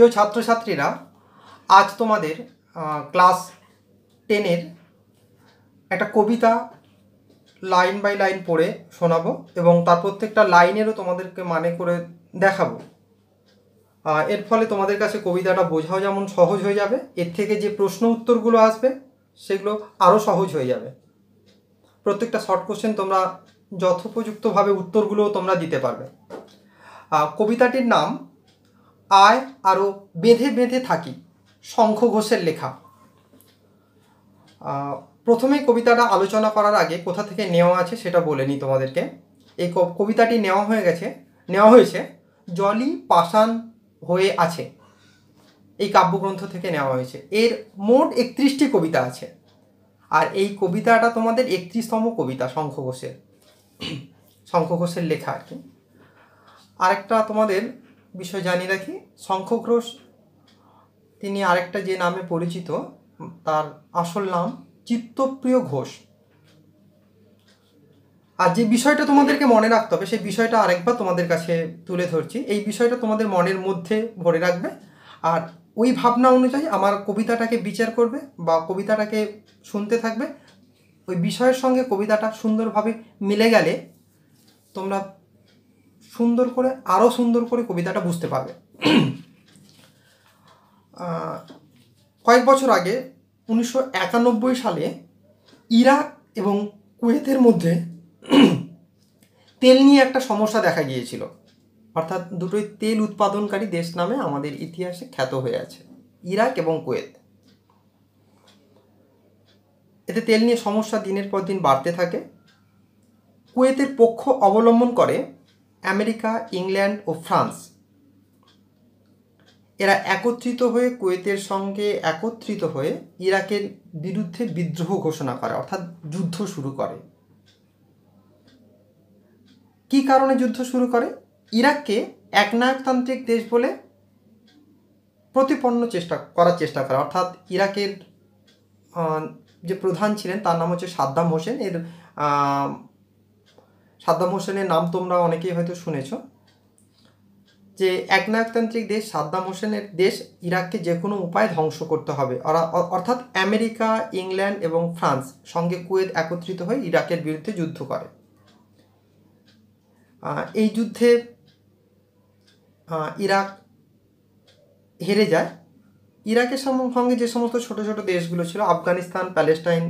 প্রিয় ছাত্রছাত্রীরা আজ তোমাদের ক্লাস টেনের একটা কবিতা লাইন বাই লাইন পড়ে শোনাবো এবং তার প্রত্যেকটা লাইনেরও তোমাদেরকে মানে করে দেখাবো এর ফলে তোমাদের কাছে কবিতাটা বোঝাও যেমন সহজ হয়ে যাবে এর থেকে যে প্রশ্ন উত্তরগুলো আসবে সেগুলো আরও সহজ হয়ে যাবে প্রত্যেকটা শর্ট কোশ্চেন তোমরা যথোপযুক্তভাবে উত্তরগুলো তোমরা দিতে পারবে কবিতাটির নাম আয় আরও বেঁধে বেঁধে থাকি শঙ্খ ঘোষের লেখা প্রথমে কবিতাটা আলোচনা করার আগে কোথা থেকে নেওয়া আছে সেটা বলে নিই তোমাদেরকে এই কবিতাটি নেওয়া হয়ে গেছে নেওয়া হয়েছে জলি পাষাণ হয়ে আছে এই কাব্যগ্রন্থ থেকে নেওয়া হয়েছে এর মোট একত্রিশটি কবিতা আছে আর এই কবিতাটা তোমাদের একত্রিশতম কবিতা শঙ্খ ঘোষের শঙ্খ ঘোষের লেখা আর কি আরেকটা তোমাদের বিষয় জানিয়ে রাখি শঙ্খক তিনি আরেকটা যে নামে পরিচিত তার আসল নাম চিত্তপ্রিয় ঘোষ আর যে বিষয়টা তোমাদেরকে মনে রাখতে হবে সেই বিষয়টা আরেকবার তোমাদের কাছে তুলে ধরছি এই বিষয়টা তোমাদের মনের মধ্যে ভরে রাখবে আর ওই ভাবনা অনুযায়ী আমার কবিতাটাকে বিচার করবে বা কবিতাটাকে শুনতে থাকবে ওই বিষয়ের সঙ্গে কবিতাটা সুন্দরভাবে মিলে গেলে তোমরা সুন্দর করে আরও সুন্দর করে কবিতাটা বুঝতে পারবে কয়েক বছর আগে উনিশশো সালে ইরাক এবং কুয়েতের মধ্যে তেল নিয়ে একটা সমস্যা দেখা গিয়েছিল অর্থাৎ দুটোই তেল উৎপাদনকারী দেশ নামে আমাদের ইতিহাসে খ্যাত হয়ে আছে ইরাক এবং কুয়েত এতে তেল নিয়ে সমস্যা দিনের পর দিন বাড়তে থাকে কুয়েতের পক্ষ অবলম্বন করে আমেরিকা ইংল্যান্ড ও ফ্রান্স এরা একত্রিত হয়ে কুয়েতের সঙ্গে একত্রিত হয়ে ইরাকের বিরুদ্ধে বিদ্রোহ ঘোষণা করে অর্থাৎ যুদ্ধ শুরু করে কি কারণে যুদ্ধ শুরু করে ইরাককে একনায়কতান্ত্রিক দেশ বলে প্রতিপন্ন চেষ্টা করার চেষ্টা করে অর্থাৎ ইরাকের যে প্রধান ছিলেন তার নাম হচ্ছে সাদ্দাম হোসেন এর সাদ্দাম হোসেনের নাম তোমরা অনেকেই হয়তো শুনেছ যে একনায়কতান্ত্রিক দেশ সাদ্দাম হোসেনের দেশ ইরাককে যে কোনো উপায়ে ধ্বংস করতে হবে অর্থাৎ আমেরিকা ইংল্যান্ড এবং ফ্রান্স সঙ্গে কুয়েত একত্রিত হয়ে ইরাকের বিরুদ্ধে যুদ্ধ করে এই যুদ্ধে ইরাক হেরে যায় ইরাকের সঙ্গে যে সমস্ত ছোট ছোট দেশগুলো ছিল আফগানিস্তান প্যালেস্টাইন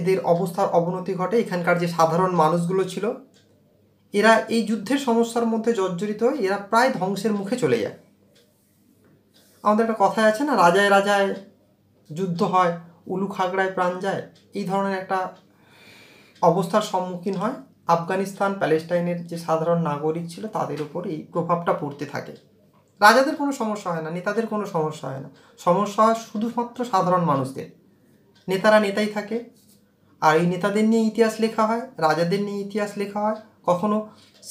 এদের অবস্থার অবনতি ঘটে এখানকার যে সাধারণ মানুষগুলো ছিল এরা এই যুদ্ধের সমস্যার মধ্যে জর্জরিত হয়ে এরা প্রায় ধ্বংসের মুখে চলে যায় আমাদের একটা কথাই আছে না রাজায় রাজায় যুদ্ধ হয় উলু খাগড়ায় প্রাণ যায় এই ধরনের একটা অবস্থার সম্মুখীন হয় আফগানিস্তান প্যালেস্টাইনের যে সাধারণ নাগরিক ছিল তাদের উপর এই প্রভাবটা পড়তে থাকে রাজাদের কোনো সমস্যা হয় না নেতাদের কোনো সমস্যা হয় না সমস্যা হয় শুধুমাত্র সাধারণ মানুষদের নেতারা নেতাই থাকে আর এই নেতাদের নিয়ে ইতিহাস লেখা হয় রাজাদের নিয়ে ইতিহাস লেখা হয় কখনো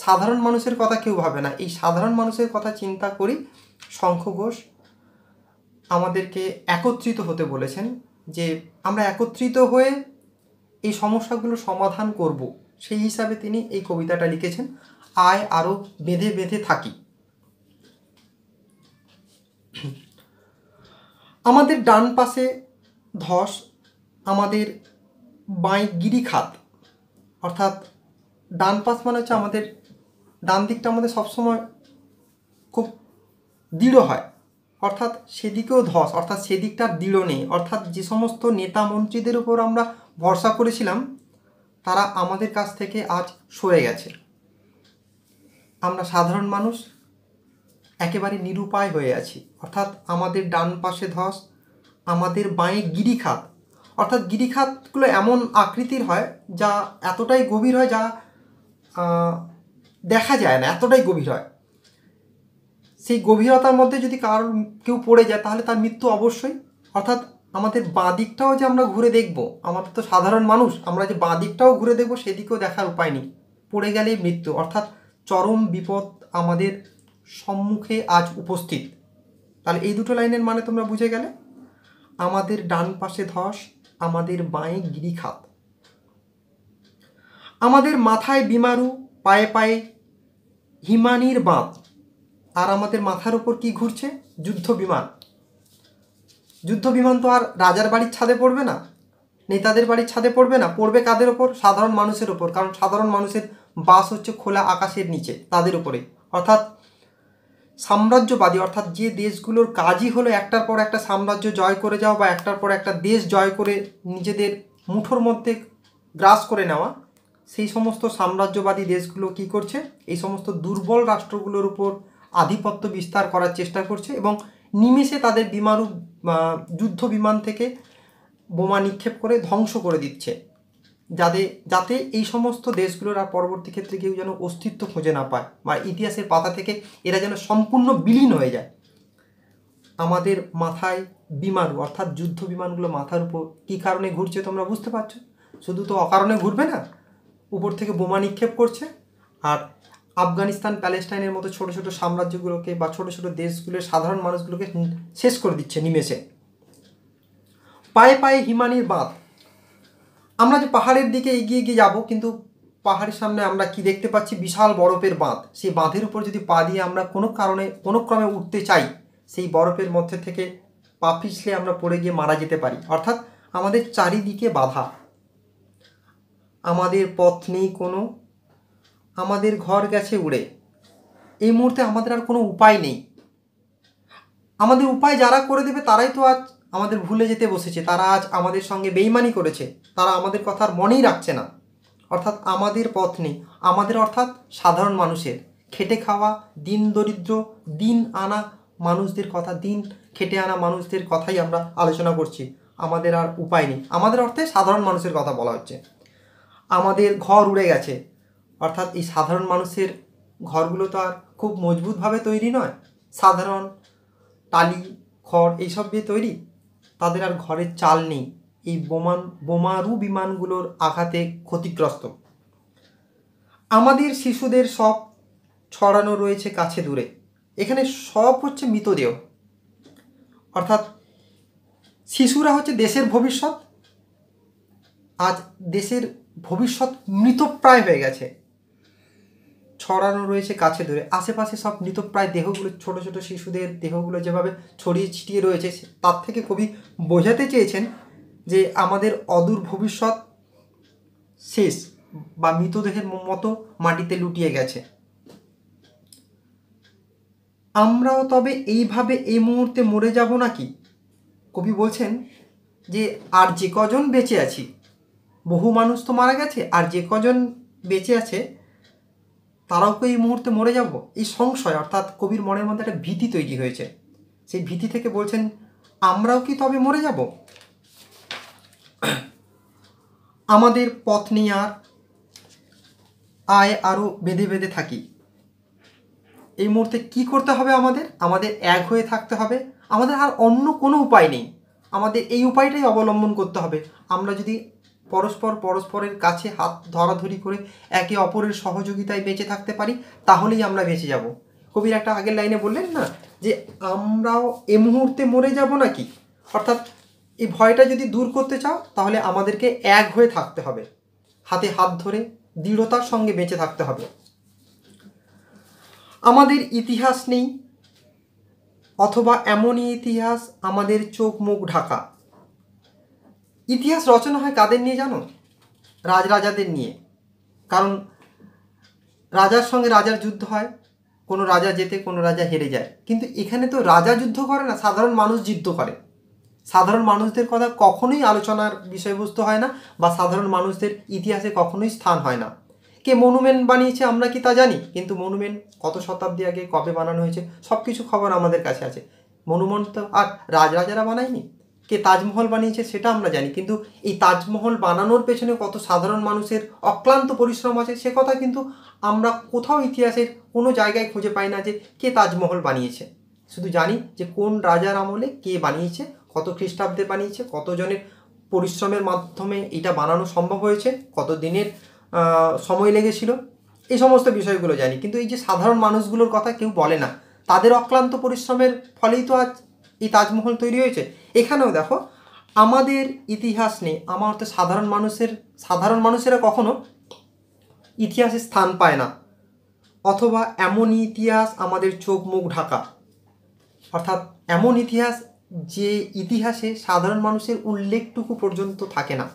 সাধারণ মানুষের কথা কেউ ভাবে না এই সাধারণ মানুষের কথা চিন্তা করি শঙ্খ ঘোষ আমাদেরকে একত্রিত হতে বলেছেন যে আমরা একত্রিত হয়ে এই সমস্যাগুলো সমাধান করব সেই হিসাবে তিনি এই কবিতাটা লিখেছেন আয় আরও বেঁধে বেঁধে থাকি আমাদের ডান পাশে ধস আমাদের গিরি খাত অর্থাৎ ডান পাশ মানে হচ্ছে আমাদের ডান দিকটা আমাদের সবসময় খুব দৃঢ় হয় অর্থাৎ সেদিকেও ধস অর্থাৎ সেদিকটা দৃঢ় নেই অর্থাৎ যে সমস্ত নেতা মন্ত্রীদের উপর আমরা ভরসা করেছিলাম তারা আমাদের কাছ থেকে আজ সরে গেছে আমরা সাধারণ মানুষ একেবারে নিরুপায় হয়ে আছি অর্থাৎ আমাদের ডান পাশে ধস আমাদের বাঁয়ে গিরিখাত অর্থাৎ গিরিখাতগুলো এমন আকৃতির হয় যা এতটাই গভীর হয় যা দেখা যায় না এতটাই গভীর হয় সেই গভীরতার মধ্যে যদি কারোর কেউ পড়ে যায় তাহলে তার মৃত্যু অবশ্যই অর্থাৎ আমাদের বাঁ দিকটাও যে আমরা ঘুরে দেখব আমাদের তো সাধারণ মানুষ আমরা যে বাঁ দিকটাও ঘুরে দেখব সেদিকেও দেখার উপায় নেই পড়ে গেলেই মৃত্যু অর্থাৎ চরম বিপদ আমাদের সম্মুখে আজ উপস্থিত তাহলে এই দুটো লাইনের মানে তোমরা বুঝে গেলে আমাদের ডান পাশে ধস আমাদের বাঁয়ে গিরিখাত আমাদের মাথায় বিমারু পায়ে পায়ে হিমানির বাঁধ আর আমাদের মাথার উপর কি ঘুরছে যুদ্ধ বিমান যুদ্ধ বিমান তো আর রাজার বাড়ির ছাদে পড়বে না নেতাদের বাড়ির ছাদে পড়বে না পড়বে কাদের ওপর সাধারণ মানুষের ওপর কারণ সাধারণ মানুষের বাস হচ্ছে খোলা আকাশের নিচে তাদের উপরে অর্থাৎ সাম্রাজ্যবাদী অর্থাৎ যে দেশগুলোর কাজই হলো একটার পর একটা সাম্রাজ্য জয় করে যাওয়া বা একটার পর একটা দেশ জয় করে নিজেদের মুঠোর মধ্যে গ্রাস করে নেওয়া সেই সমস্ত সাম্রাজ্যবাদী দেশগুলো কি করছে এই সমস্ত দুর্বল রাষ্ট্রগুলোর উপর আধিপত্য বিস্তার করার চেষ্টা করছে এবং নিমেষে তাদের বিমানু যুদ্ধ বিমান থেকে বোমা নিক্ষেপ করে ধ্বংস করে দিচ্ছে যাদের যাতে এই সমস্ত দেশগুলোর আর পরবর্তী ক্ষেত্রে কেউ যেন অস্তিত্ব খুঁজে না পায় বা ইতিহাসের পাতা থেকে এরা যেন সম্পূর্ণ বিলীন হয়ে যায় আমাদের মাথায় বিমান অর্থাৎ যুদ্ধ বিমানগুলো মাথার উপর কী কারণে ঘুরছে তোমরা বুঝতে পারছো শুধু তো অকারণে ঘুরবে না উপর থেকে বোমা নিক্ষেপ করছে আর আফগানিস্তান প্যালেস্টাইনের মতো ছোট ছোট সাম্রাজ্যগুলোকে বা ছোট ছোট দেশগুলোর সাধারণ মানুষগুলোকে শেষ করে দিচ্ছে নিমেষে পায়ে পায়ে হিমানির বাঁধ আমরা যে পাহাড়ের দিকে এগিয়ে গিয়ে যাব কিন্তু পাহাড়ের সামনে আমরা কি দেখতে পাচ্ছি বিশাল বরফের বাঁধ সেই বাঁধের উপর যদি পা দিয়ে আমরা কোনো কারণে কোনো ক্রমে উঠতে চাই সেই বরফের মধ্যে থেকে পা পিছলে আমরা পড়ে গিয়ে মারা যেতে পারি অর্থাৎ আমাদের চারিদিকে বাধা আমাদের পথ নেই কোনো আমাদের ঘর গেছে উড়ে এই মুহূর্তে আমাদের আর কোনো উপায় নেই আমাদের উপায় যারা করে দেবে তারাই তো আজ আমাদের ভুলে যেতে বসেছে তারা আজ আমাদের সঙ্গে বেইমানি করেছে তারা আমাদের কথার মনেই রাখছে না অর্থাৎ আমাদের পথ নেই আমাদের অর্থাৎ সাধারণ মানুষের খেটে খাওয়া দিন দরিদ্র দিন আনা মানুষদের কথা দিন খেটে আনা মানুষদের কথাই আমরা আলোচনা করছি আমাদের আর উপায় নেই আমাদের অর্থে সাধারণ মানুষের কথা বলা হচ্ছে আমাদের ঘর উড়ে গেছে অর্থাৎ এই সাধারণ মানুষের ঘরগুলো তো আর খুব মজবুতভাবে তৈরি নয় সাধারণ টালি খড় এইসব দিয়ে তৈরি তাদের আর ঘরে চাল নেই এই বোমান বোমারু বিমানগুলোর আঘাতে ক্ষতিগ্রস্ত আমাদের শিশুদের সব ছড়ানো রয়েছে কাছে দূরে এখানে সব হচ্ছে মৃতদেহ অর্থাৎ শিশুরা হচ্ছে দেশের ভবিষ্যৎ আজ দেশের ভবিষ্যৎ মৃতপ্রায় হয়ে গেছে ছড়ানো রয়েছে কাছে ধরে আশেপাশে সব মৃতপ্রায় দেহগুলো ছোট ছোট শিশুদের দেহগুলো যেভাবে ছড়িয়ে ছিটিয়ে রয়েছে তার থেকে কবি বোঝাতে চেয়েছেন যে আমাদের অদূর ভবিষ্যৎ শেষ বা মৃতদেহের মতো মাটিতে লুটিয়ে গেছে আমরাও তবে এইভাবে এই মুহূর্তে মরে যাব নাকি কবি বলছেন যে আর যে কজন বেঁচে আছি বহু মানুষ তো মারা গেছে আর যে কজন বেঁচে আছে তারাও কি এই মুহূর্তে মরে যাব এই সংশয় অর্থাৎ কবির মনের মধ্যে একটা ভীতি তৈরি হয়েছে সেই ভীতি থেকে বলছেন আমরাও কি তবে মরে যাব আমাদের পথ নিয়ে আর আয় আরও বেঁধে বেঁধে থাকি এই মুহূর্তে কি করতে হবে আমাদের আমাদের এক হয়ে থাকতে হবে আমাদের আর অন্য কোনো উপায় নেই আমাদের এই উপায়টাই অবলম্বন করতে হবে আমরা যদি পরস্পর পরস্পরের কাছে হাত ধরাধরি করে একে অপরের সহযোগিতায় বেঁচে থাকতে পারি তাহলেই আমরা বেঁচে যাব কবির একটা আগের লাইনে বললেন না যে আমরাও এ মুহূর্তে মরে যাব নাকি অর্থাৎ এই ভয়টা যদি দূর করতে চাও তাহলে আমাদেরকে এক হয়ে থাকতে হবে হাতে হাত ধরে দৃঢ়তার সঙ্গে বেঁচে থাকতে হবে আমাদের ইতিহাস নেই অথবা এমনই ইতিহাস আমাদের চোখ মুখ ঢাকা ইতিহাস রচনা হয় কাদের নিয়ে জানো রাজরাজাদের নিয়ে কারণ রাজার সঙ্গে রাজার যুদ্ধ হয় কোনো রাজা যেতে কোনো রাজা হেরে যায় কিন্তু এখানে তো রাজা যুদ্ধ করে না সাধারণ মানুষ যুদ্ধ করে সাধারণ মানুষদের কথা কখনোই আলোচনার বিষয়বস্তু হয় না বা সাধারণ মানুষদের ইতিহাসে কখনোই স্থান হয় না কে মনুমেন্ট বানিয়েছে আমরা কি তা জানি কিন্তু মনুমেন্ট কত শতাব্দী আগে কবে বানানো হয়েছে সব কিছু খবর আমাদের কাছে আছে মনুমেন্ট তো আর রাজরাজারা বানায়নি কে তাজমহল বানিয়েছে সেটা আমরা জানি কিন্তু এই তাজমহল বানানোর পেছনে কত সাধারণ মানুষের অক্লান্ত পরিশ্রম আছে সে কথা কিন্তু আমরা কোথাও ইতিহাসের কোনো জায়গায় খুঁজে পাই না যে কে তাজমহল বানিয়েছে শুধু জানি যে কোন রাজার আমলে কে বানিয়েছে কত খ্রিস্টাব্দে বানিয়েছে কতজনের পরিশ্রমের মাধ্যমে এটা বানানো সম্ভব হয়েছে কত দিনের সময় লেগেছিল এই সমস্ত বিষয়গুলো জানি কিন্তু এই যে সাধারণ মানুষগুলোর কথা কেউ বলে না তাদের অক্লান্ত পরিশ্রমের ফলেই তো আজ এই তাজমহল তৈরি হয়েছে এখানেও দেখো আমাদের ইতিহাস নেই আমার তো সাধারণ মানুষের সাধারণ মানুষেরা কখনো ইতিহাসে স্থান পায় না অথবা এমন ইতিহাস আমাদের চোখ মুখ ঢাকা অর্থাৎ এমন ইতিহাস যে ইতিহাসে সাধারণ মানুষের উল্লেখটুকু পর্যন্ত থাকে না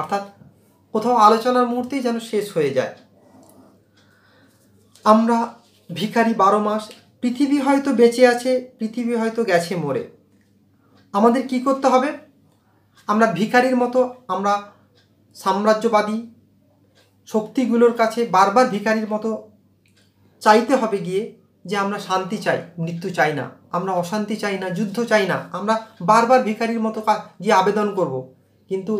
অর্থাৎ কোথাও আলোচনার মুহূর্তেই যেন শেষ হয়ে যায় আমরা ভিখারি বারো মাস পৃথিবী হয়তো বেঁচে আছে পৃথিবী হয়তো গেছে মরে আমাদের কি করতে হবে আমরা ভিখারির মতো আমরা সাম্রাজ্যবাদী শক্তিগুলোর কাছে বারবার ভিখারির মতো চাইতে হবে গিয়ে যে আমরা শান্তি চাই মৃত্যু চাই না আমরা অশান্তি চাই না যুদ্ধ চাই না আমরা বারবার ভিখারির মতো গিয়ে আবেদন করব। কিন্তু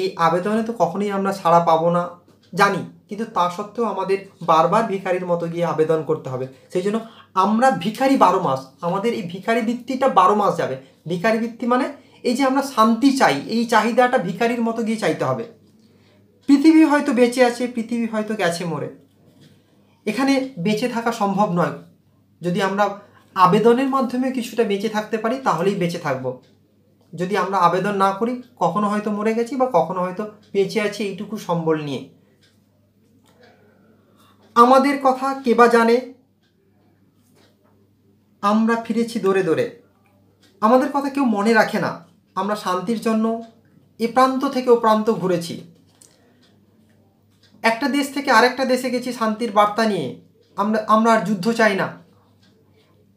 এই আবেদনে তো কখনোই আমরা সাড়া পাবো না জানি কিন্তু তা সত্ত্বেও আমাদের বারবার ভিখারির মতো গিয়ে আবেদন করতে হবে সেই জন্য আমরা ভিখারি বারো মাস আমাদের এই ভিখারি বৃত্তিটা বারো মাস যাবে ভিখারি বৃত্তি মানে এই যে আমরা শান্তি চাই এই চাহিদাটা ভিখারির মতো গিয়ে চাইতে হবে পৃথিবী হয়তো বেঁচে আছে পৃথিবী হয়তো গেছে মরে এখানে বেঁচে থাকা সম্ভব নয় যদি আমরা আবেদনের মাধ্যমে কিছুটা বেঁচে থাকতে পারি তাহলেই বেঁচে থাকবো যদি আমরা আবেদন না করি কখনো হয়তো মরে গেছি বা কখনো হয়তো বেঁচে আছি এইটুকু সম্বল নিয়ে আমাদের কথা কেবা জানে আমরা ফিরেছি দৌড়ে দৌড়ে আমাদের কথা কেউ মনে রাখে না আমরা শান্তির জন্য এ প্রান্ত থেকে ও প্রান্ত ঘুরেছি একটা দেশ থেকে আরেকটা দেশে গেছি শান্তির বার্তা নিয়ে আমরা আমরা আর যুদ্ধ চাই না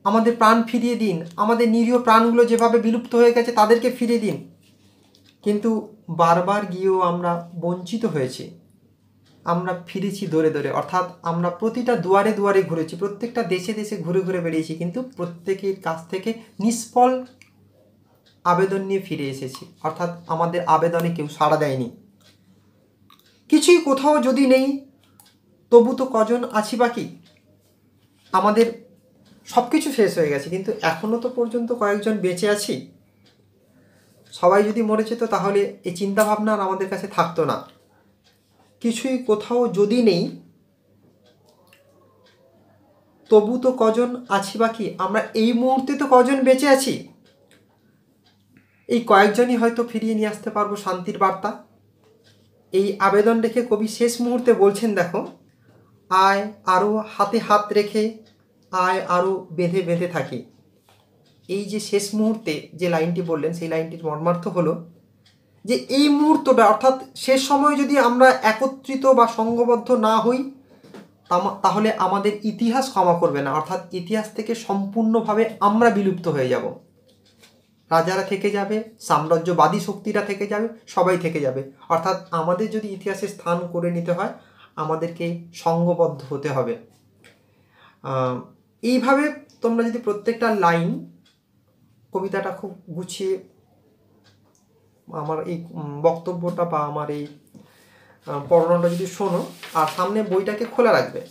আমাদের প্রাণ ফিরিয়ে দিন আমাদের নিরীহ প্রাণগুলো যেভাবে বিলুপ্ত হয়ে গেছে তাদেরকে ফিরিয়ে দিন কিন্তু বারবার গিয়েও আমরা বঞ্চিত হয়েছি আমরা ফিরেছি দৌড়ে দৌড়ে অর্থাৎ আমরা প্রতিটা দুয়ারে দুয়ারে ঘুরেছি প্রত্যেকটা দেশে দেশে ঘুরে ঘুরে বেরিয়েছি কিন্তু প্রত্যেকের কাছ থেকে নিষ্ফল আবেদন নিয়ে ফিরে এসেছি অর্থাৎ আমাদের আবেদনে কেউ সাড়া দেয়নি কিছুই কোথাও যদি নেই তবু তো কজন আছি বাকি আমাদের সব কিছু শেষ হয়ে গেছে কিন্তু এখনও তো পর্যন্ত কয়েকজন বেঁচে আছি সবাই যদি মরেছে তো তাহলে এই চিন্তাভাবনা আর আমাদের কাছে থাকতো না কিছুই কোথাও যদি নেই তবু তো কজন আছি বাকি আমরা এই মুহূর্তে তো কজন বেঁচে আছি এই কয়েকজনই হয়তো ফিরিয়ে নিয়ে আসতে পারবো শান্তির বার্তা এই আবেদন রেখে কবি শেষ মুহূর্তে বলছেন দেখো আয় আরও হাতে হাত রেখে আয় আরও বেঁধে বেঁধে থাকি এই যে শেষ মুহূর্তে যে লাইনটি বললেন সেই লাইনটির মর্মার্থ হলো যে এই মুহূর্তটা অর্থাৎ সে সময় যদি আমরা একত্রিত বা সঙ্গবদ্ধ না হই তাহলে আমাদের ইতিহাস ক্ষমা করবে না অর্থাৎ ইতিহাস থেকে সম্পূর্ণভাবে আমরা বিলুপ্ত হয়ে যাব রাজারা থেকে যাবে সাম্রাজ্যবাদী শক্তিরা থেকে যাবে সবাই থেকে যাবে অর্থাৎ আমাদের যদি ইতিহাসে স্থান করে নিতে হয় আমাদেরকে সঙ্গবদ্ধ হতে হবে এইভাবে তোমরা যদি প্রত্যেকটা লাইন কবিতাটা খুব গুছিয়ে আমার এই বক্তব্যটা বা আমার এই বর্ণনাটা যদি শোনো আর সামনে বইটাকে খোলা রাখবে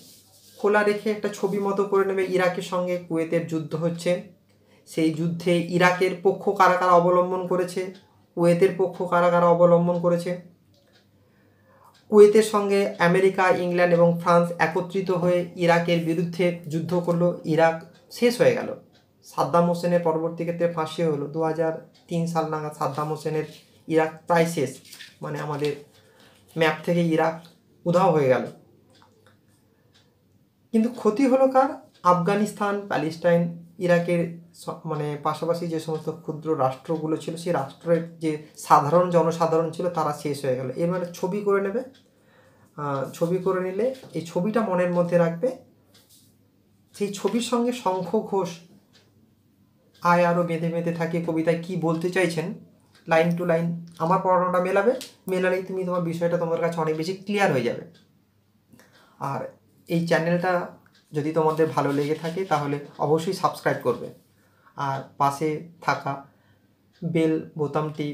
খোলা রেখে একটা ছবি মতো করে নেবে ইরাকের সঙ্গে কুয়েতের যুদ্ধ হচ্ছে সেই যুদ্ধে ইরাকের পক্ষ কারা কারা অবলম্বন করেছে কুয়েতের পক্ষ কারা কারা অবলম্বন করেছে কুয়েতের সঙ্গে আমেরিকা ইংল্যান্ড এবং ফ্রান্স একত্রিত হয়ে ইরাকের বিরুদ্ধে যুদ্ধ করলো ইরাক শেষ হয়ে গেল সাদ্দাম হোসেনের পরবর্তী ক্ষেত্রে ফাঁসি হলো দু সাল নাগাদ সাদ্দাম হোসেনের ইরাক প্রায় শেষ মানে আমাদের ম্যাপ থেকে ইরাক উধাও হয়ে গেল কিন্তু ক্ষতি হলো কার আফগানিস্তান প্যালেস্টাইন ইরাকের মানে পাশাপাশি যে সমস্ত ক্ষুদ্র রাষ্ট্রগুলো ছিল সেই রাষ্ট্রের যে সাধারণ জনসাধারণ ছিল তারা শেষ হয়ে গেল এর মানে ছবি করে নেবে ছবি করে নিলে এই ছবিটা মনের মধ্যে রাখবে সেই ছবির সঙ্গে শঙ্খ ঘোষ আয় আরও বেঁধে বেঁধে থাকে কবিতায় কি বলতে চাইছেন লাইন টু লাইন আমার পড়ানোটা মেলাবে মেলালেই তুমি তোমার বিষয়টা তোমার কাছে অনেক বেশি ক্লিয়ার হয়ে যাবে আর এই চ্যানেলটা যদি তোমাদের ভালো লেগে থাকে তাহলে অবশ্যই সাবস্ক্রাইব করবে আর পাশে থাকা বেল বোতামটি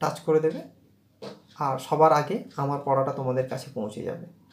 টাচ করে দেবে আর সবার আগে আমার পড়াটা তোমাদের কাছে পৌঁছে যাবে